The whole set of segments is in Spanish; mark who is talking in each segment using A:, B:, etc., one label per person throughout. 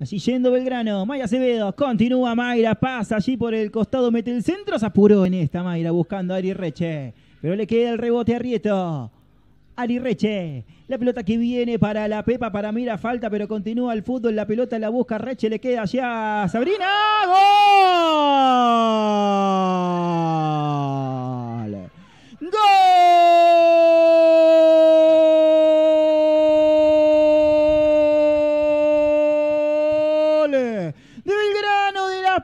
A: Allí yendo Belgrano, Maya Acevedo, continúa Mayra, pasa allí por el costado, mete el centro, se apuró en esta Mayra buscando a Ari Reche, pero le queda el rebote a Rieto. Ari Reche, la pelota que viene para la Pepa, para Mira, falta, pero continúa el fútbol, la pelota la busca Reche, le queda allá Sabrina, ¡gol!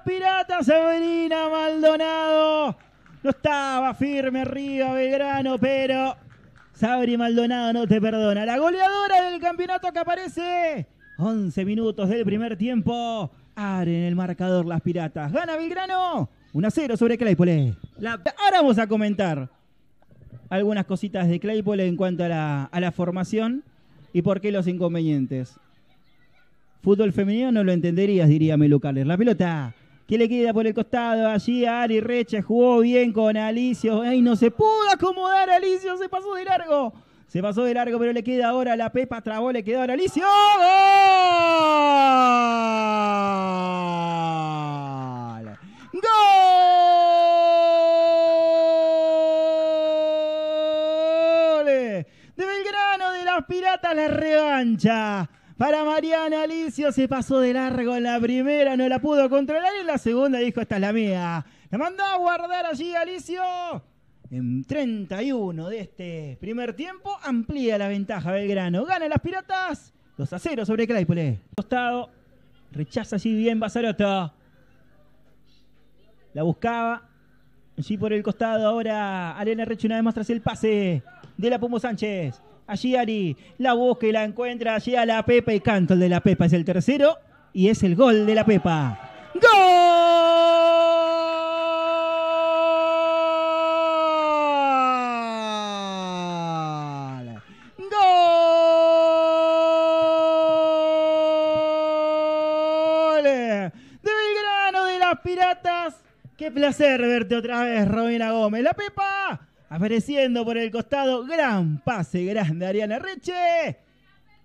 A: Pirata Sabrina Maldonado. No estaba firme arriba Belgrano, pero Sabri Maldonado no te perdona. La goleadora del campeonato que aparece. 11 minutos del primer tiempo. en el marcador las piratas. Gana Belgrano. 1 a 0 sobre Claypole. Ahora vamos a comentar algunas cositas de Claypole en cuanto a la, a la formación y por qué los inconvenientes. Fútbol femenino no lo entenderías, diría Melu La pelota ¿Qué le queda por el costado allí a Ari Recha, jugó bien con Alicio, ¡ay, no se pudo acomodar Alicio, se pasó de largo! Se pasó de largo, pero le queda ahora la Pepa Trabó, le queda ahora Alicio. ¡Gol! ¡Gol! De Belgrano de las Piratas, la revancha. Para Mariana Alicio se pasó de largo en la primera, no la pudo controlar y en la segunda dijo, esta es la mía. La mandó a guardar allí Alicio. En 31 de este primer tiempo amplía la ventaja Belgrano. Gana las Piratas 2 a 0 sobre Claypole. Costado, rechaza allí bien Basaroto. La buscaba, Allí por el costado ahora Arena Reche una más tras el pase de la Pumbo Sánchez. Allí Ari la busca y la encuentra allí a la Pepa y canto el de la Pepa es el tercero y es el gol de la Pepa. Qué placer verte otra vez, Robina Gómez. La Pepa apareciendo por el costado. Gran pase, grande Ariana Reche.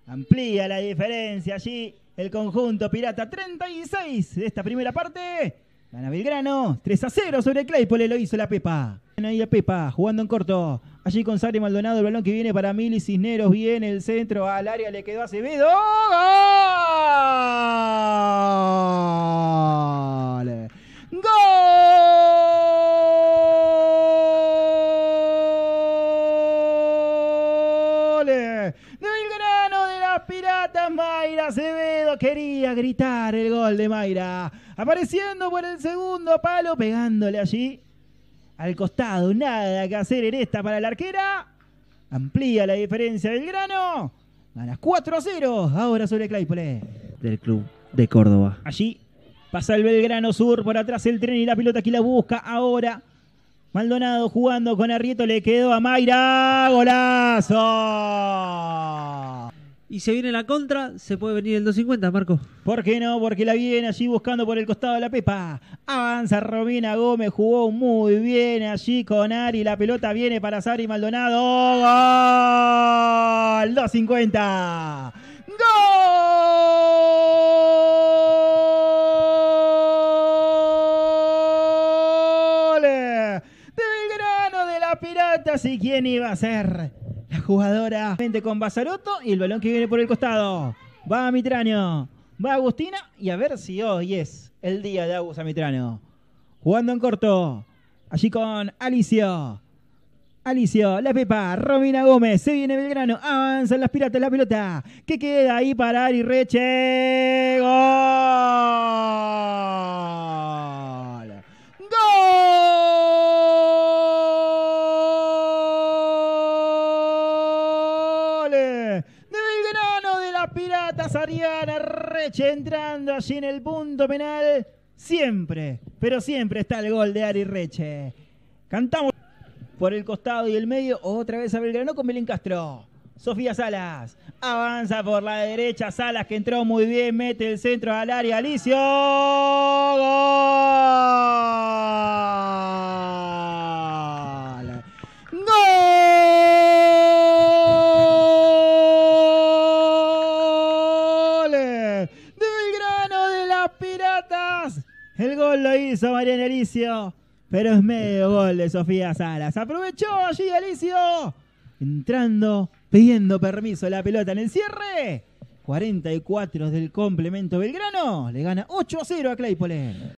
A: Amplía la diferencia allí. El conjunto Pirata 36 de esta primera parte. Gana Belgrano. 3 a 0 sobre Claypole. Lo hizo la Pepa. Ahí la Pepa jugando en corto. Allí con Sari Maldonado. El balón que viene para Mili Cisneros. Viene el centro al área. Le quedó Acevedo. ¡Gol! Del grano de las piratas, Mayra Acevedo quería gritar el gol de Mayra. Apareciendo por el segundo palo, pegándole allí al costado. Nada que hacer en esta para la arquera. Amplía la diferencia del grano. Ganas 4 a 0 ahora sobre Claypole. Del club de Córdoba. Allí Pasa el Belgrano Sur por atrás el tren y la pelota aquí la busca ahora. Maldonado jugando con Arrieto, le quedó a Mayra. ¡Golazo! Y se viene la contra, se puede venir el 250, Marco. ¿Por qué no? Porque la viene allí buscando por el costado de la Pepa. Avanza Robina Gómez, jugó muy bien allí con Ari. La pelota viene para Sari Maldonado. ¡Gol! 250. Piratas. ¿Y quién iba a ser? La jugadora. Con Basaroto y el balón que viene por el costado. Va a Mitraño. Va Agustina. Y a ver si hoy es el día de Agus a Mitrano. Jugando en corto. Allí con Alicio. Alicio, la Pepa, Romina Gómez, se viene Belgrano, avanzan las piratas, la pelota, que queda ahí para Ari Reche, Pirata Reche entrando allí en el punto penal. Siempre, pero siempre está el gol de Ari Reche. Cantamos por el costado y el medio. Otra vez a Belgrano con Belén Castro. Sofía Salas avanza por la derecha. Salas que entró muy bien, mete el centro al área. Alicio. El gol lo hizo Mariano Alicio, pero es medio gol de Sofía Salas. Aprovechó allí Alicio, entrando, pidiendo permiso la pelota en el cierre. 44 del complemento Belgrano. Le gana 8 a 0 a Claypole.